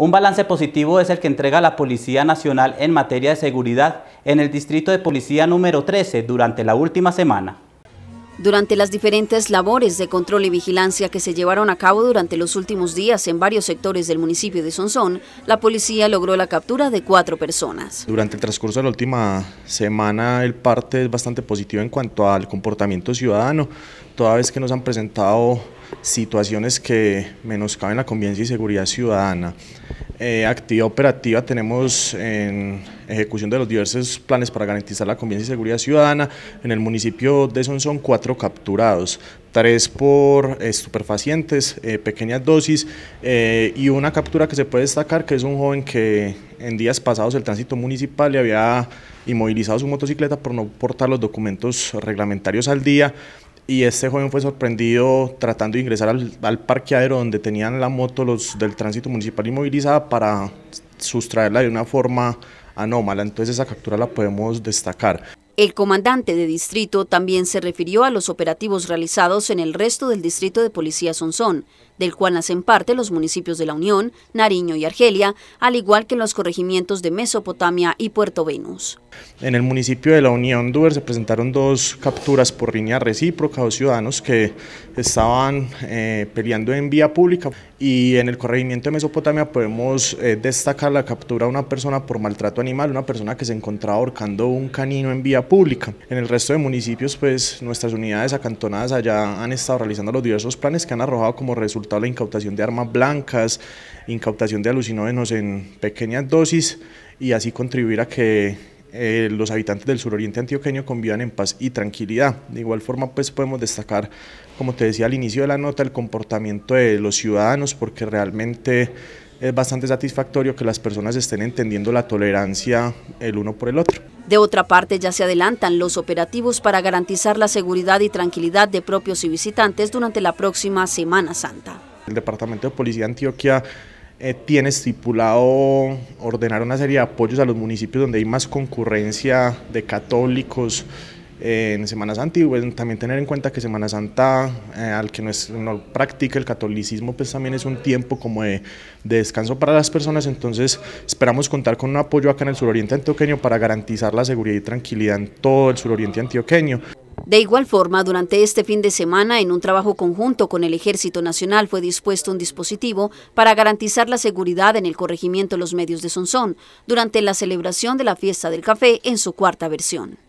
Un balance positivo es el que entrega la Policía Nacional en materia de seguridad en el Distrito de Policía número 13 durante la última semana. Durante las diferentes labores de control y vigilancia que se llevaron a cabo durante los últimos días en varios sectores del municipio de Sonsón, la policía logró la captura de cuatro personas. Durante el transcurso de la última semana el parte es bastante positivo en cuanto al comportamiento ciudadano, toda vez que nos han presentado situaciones que menoscaben la convivencia y seguridad ciudadana. Eh, Actividad operativa tenemos en ejecución de los diversos planes para garantizar la convivencia y seguridad ciudadana. En el municipio de Sonsón, cuatro capturados, tres por eh, estupefacientes, eh, pequeñas dosis y una captura que se puede destacar que es un joven que en días pasados el tránsito municipal le había inmovilizado su motocicleta por no portar los documentos reglamentarios al día y este joven fue sorprendido tratando de ingresar al, al, parqueadero donde tenían la moto los del tránsito municipal inmovilizada para sustraerla de una forma anómala. Entonces esa captura la podemos destacar. El comandante de distrito también se refirió a los operativos realizados en el resto del distrito de policía Sonsón, del cual hacen parte los municipios de La Unión, Nariño y Argelia, al igual que en los corregimientos de Mesopotamia y Puerto Venus. En el municipio de La Unión, Duer, se presentaron dos capturas por línea recíproca, de ciudadanos que estaban eh, peleando en vía pública y en el corregimiento de Mesopotamia podemos eh, destacar la captura de una persona por maltrato animal, una persona que se encontraba ahorcando un canino en vía pública. En el resto de municipios, pues nuestras unidades acantonadas allá han estado realizando los diversos planes que han arrojado como resultado la incautación de armas blancas, incautación de alucinógenos en pequeñas dosis y así contribuir a que eh, los habitantes del suroriente antioqueño convivan en paz y tranquilidad. De igual forma, pues podemos destacar, como te decía al inicio de la nota, el comportamiento de los ciudadanos, porque realmente es bastante satisfactorio que las personas estén entendiendo la tolerancia el uno por el otro. De otra parte, ya se adelantan los operativos para garantizar la seguridad y tranquilidad de propios y visitantes durante la próxima Semana Santa. El Departamento de Policía de Antioquia eh, tiene estipulado ordenar una serie de apoyos a los municipios donde hay más concurrencia de católicos eh, en Semana Santa y también tener en cuenta que Semana Santa, eh, al que no, practica el catolicismo, pues también es un tiempo como de, descanso para las personas, entonces esperamos contar con un apoyo acá en el suroriente antioqueño para garantizar la seguridad y tranquilidad en todo el suroriente antioqueño. De igual forma, durante este fin de semana, en un trabajo conjunto con el Ejército Nacional, fue dispuesto un dispositivo para garantizar la seguridad en el corregimiento Los Medios de Sonsón, durante la celebración de la Fiesta del Café en su cuarta versión.